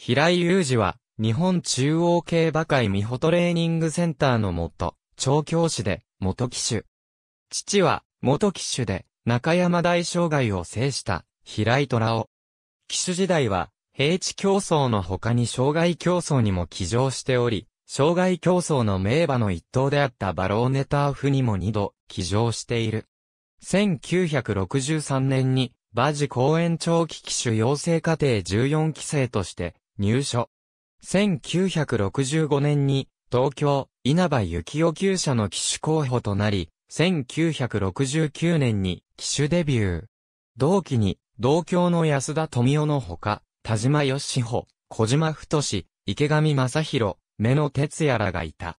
平井雄二は、日本中央競馬会美穂トレーニングセンターの元、調教師で、元騎手。父は、元騎手で、中山大障害を制した、平井虎夫。騎手時代は、平地競争の他に障害競争にも騎乗しており、障害競争の名馬の一頭であったバローネターフにも二度、騎乗している。1963年に、馬事公園長期騎手養成課程14期生として、入所。1965年に東京稲葉幸雄厩者の騎手候補となり、1969年に騎手デビュー。同期に同郷の安田富夫のほか、田島義穂、小島太志、池上正宏、目野哲也らがいた。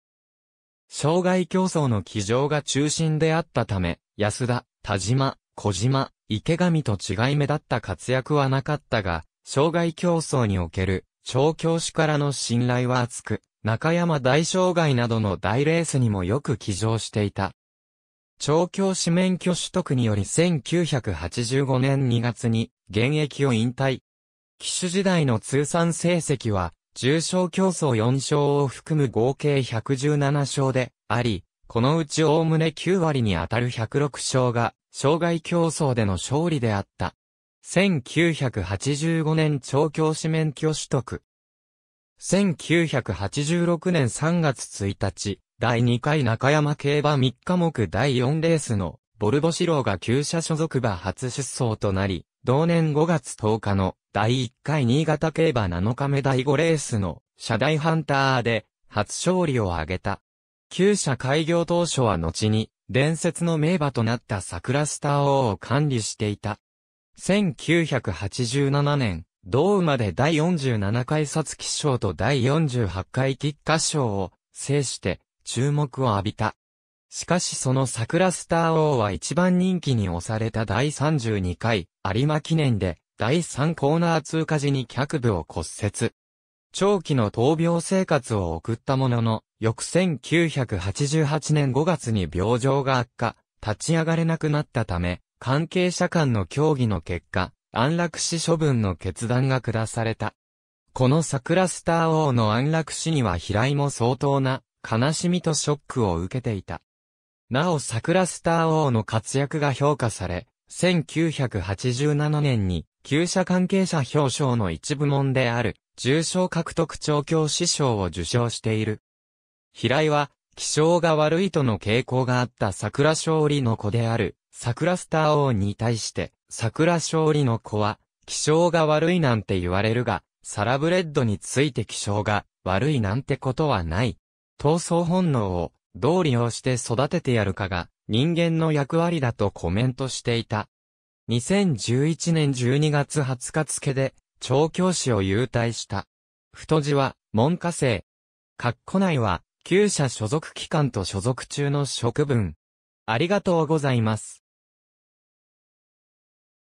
障害競争の騎乗が中心であったため、安田、田島、小島、池上と違い目立った活躍はなかったが、障害競争における調教師からの信頼は厚く、中山大障害などの大レースにもよく騎乗していた。調教師免許取得により1985年2月に現役を引退。騎手時代の通算成績は、重賞競争4勝を含む合計117勝であり、このうちおおむね9割に当たる106勝が、障害競争での勝利であった。1985年調教師免許取得。1986年3月1日、第2回中山競馬3日目第4レースの、ボルボシローが旧車所属馬初出走となり、同年5月10日の第1回新潟競馬7日目第5レースの車台ハンターで初勝利を挙げた。旧車開業当初は後に伝説の名馬となった桜スター王を管理していた1987年、同馬で第47回皐月賞と第48回菊花賞を制して注目を浴びた。しかしその桜スター王は一番人気に押された第32回有馬記念で第3コーナー通過時に脚部を骨折。長期の闘病生活を送ったものの、翌1988年5月に病状が悪化、立ち上がれなくなったため、関係者間の協議の結果、安楽死処分の決断が下された。この桜スター王の安楽死には平井も相当な悲しみとショックを受けていた。なお桜スター王の活躍が評価され、1987年に、旧社関係者表彰の一部門である、重賞獲得調教師賞を受賞している。平井は、気象が悪いとの傾向があった桜勝利の子である、桜スター王に対して、桜勝利の子は、気性が悪いなんて言われるが、サラブレッドについて気性が悪いなんてことはない。闘争本能をどう利用して育ててやるかが人間の役割だとコメントしていた。2011年12月20日付で調教師を優退した。太字は文科生。括弧内は旧社所属機関と所属中の職分。ありがとうございます。